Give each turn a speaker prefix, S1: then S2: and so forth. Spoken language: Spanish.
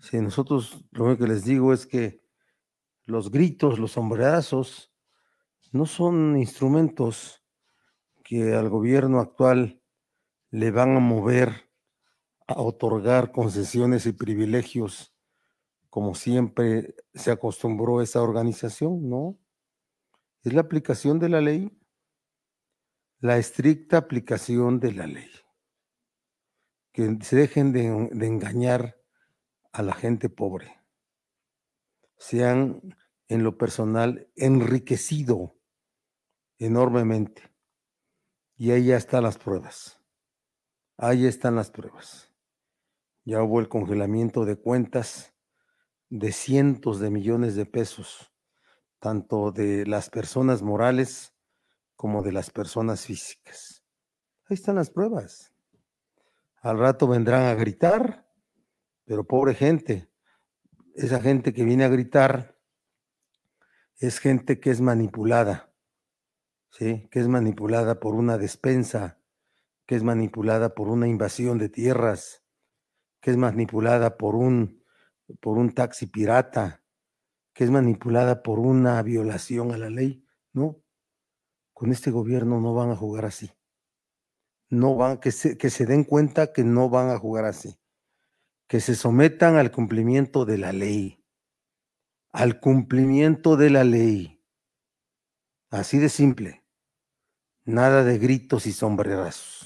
S1: si nosotros lo único que les digo es que los gritos, los sombrerazos, no son instrumentos que al gobierno actual le van a mover a otorgar concesiones y privilegios como siempre se acostumbró esa organización, ¿no? Es la aplicación de la ley, la estricta aplicación de la ley. Que se dejen de, de engañar a la gente pobre. Se han, en lo personal, enriquecido enormemente. Y ahí ya están las pruebas. Ahí están las pruebas. Ya hubo el congelamiento de cuentas de cientos de millones de pesos, tanto de las personas morales como de las personas físicas.
S2: Ahí están las pruebas.
S1: Al rato vendrán a gritar pero pobre gente, esa gente que viene a gritar es gente que es manipulada, ¿sí? Que es manipulada por una despensa, que es manipulada por una invasión de tierras, que es manipulada por un, por un taxi pirata, que es manipulada por una violación a la ley, ¿no? Con este gobierno no van a jugar así. No van, que se, que se den cuenta que no van a jugar así que se sometan al cumplimiento de la ley, al cumplimiento de la ley. Así de simple, nada de gritos y sombrerazos.